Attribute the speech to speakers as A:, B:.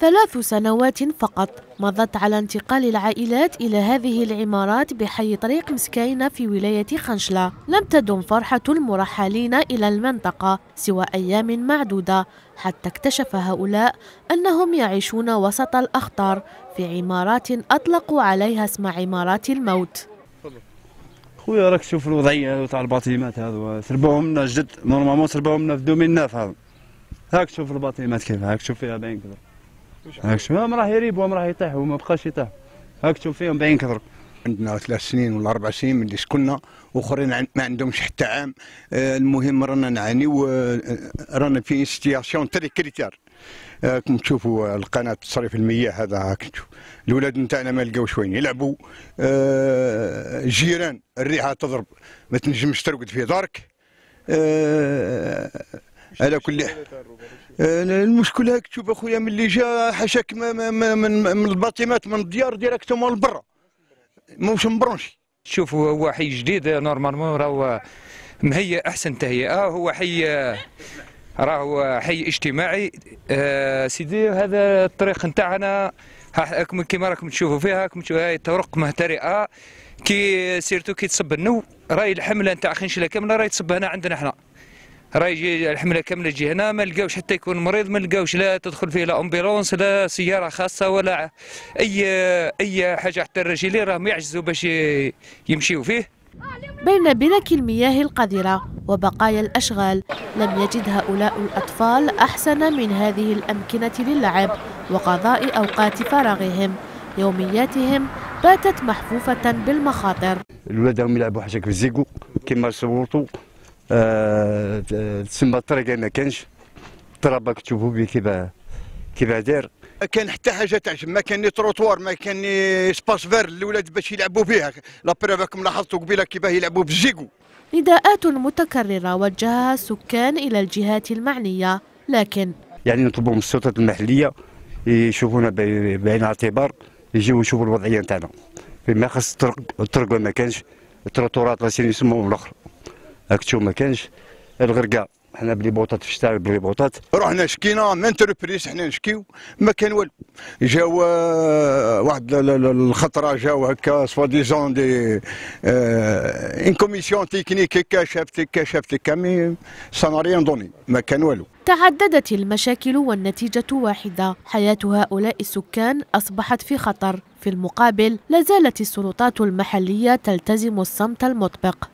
A: ثلاث سنوات فقط مضت على انتقال العائلات إلى هذه العمارات بحي طريق مسكينة في ولاية خنشلة لم تدم فرحة المرحلين إلى المنطقة سوى أيام معدودة حتى اكتشف هؤلاء أنهم يعيشون وسط الأخطار في عمارات أطلقوا عليها اسم عمارات الموت
B: خويا راك شوف الوضعيه تاع الباطيمات هذو سربوهم لنا جد نورمالمون سربوهم لنا في ناف هذا هاك شوف الباطيمات كيف هاك شوف فيها باين كذا
C: هاك شوفهم راه يريب وهم راه يطيح وما بقاش يطيح هاك تشوف فيهم باين كثر عندنا ثلاث سنين ولا اربع سنين من اللي سكننا واخرين ما عندهمش حتى عام آه، المهم رانا نعانيو آه، رانا في سيتياسيون تري كريتير آه، كم تشوفوا القناه تصريف المياه هذا هاك تشوف الاولاد نتاعنا ما لقاوش وين يلعبوا الجيران الريحه تضرب ما تنجمش ترقد في دارك على كل حال المشكل هاك تشوف اخويا ملي جا حاشاك من الباطيمات من الديار ديريكتومون لبرا
D: موش مبرونشي شوف هو حي جديد نورمالمون راهو مهيئ احسن تهيئه آه، هو حي راهو حي اجتماعي آه، سيدي هذا الطريق نتاعنا كيما راكم تشوفوا فيها كما تشوفوا هاي طرق مهترئه كي سيرتو كي تصب النو راهي الحمله نتاع خنشله كامله راهي تصب هنا عندنا احنا راه يجي الحمله كامله تجي هنا ما لقاوش حتى يكون مريض ما لقاوش لا تدخل فيه لا امبيلونس لا سياره خاصه ولا اي اي حاجه حتى الرجلين راهم يعجزوا باش يمشيو فيه
A: بين بنك المياه القذرة وبقايا الأشغال لم يجد هؤلاء الأطفال أحسن من هذه الأمكنة للعب وقضاء أوقات فراغهم يومياتهم باتت محفوفة بالمخاطر
B: الولاد راهم يلعبوا حاجة في الزيكو كيما صورتوا تسمى الطريق ما كانش الطراب كتشوفوا به كيف كيف
C: داير كان حتى حاجه تاع ما كان تروتوار ما كان سباس فير للولاد باش يلعبوا فيها لا راكم لاحظتوا قبيله كيفاه يلعبوا في بالجيكو
A: نداءات متكرره وجهها السكان الى الجهات المعنيه لكن
B: يعني نطلبوا من السلطات المحليه يشوفونا بعين الاعتبار يجيو يشوفوا الوضعيه نتاعنا فيما خص الطرق الطرق ما كانش التروتورات يسموهم الاخر اكتو ما كانش الغرقه حنا بلي بوطات في الشتاء بلي بوطات
C: رحنا شكينا من تربريس حنا نشكيو ما كان والو جاو آه، واحد الخطره جاو هكا سوا ديزون دي ان كوميسيون تكنيك هكا شافت هكا شافت هكا مي سان ريان دوني ما كان والو
A: تعددت المشاكل والنتيجة واحدة حياة هؤلاء السكان أصبحت في خطر في المقابل لا زالت السلطات المحلية تلتزم الصمت المطبق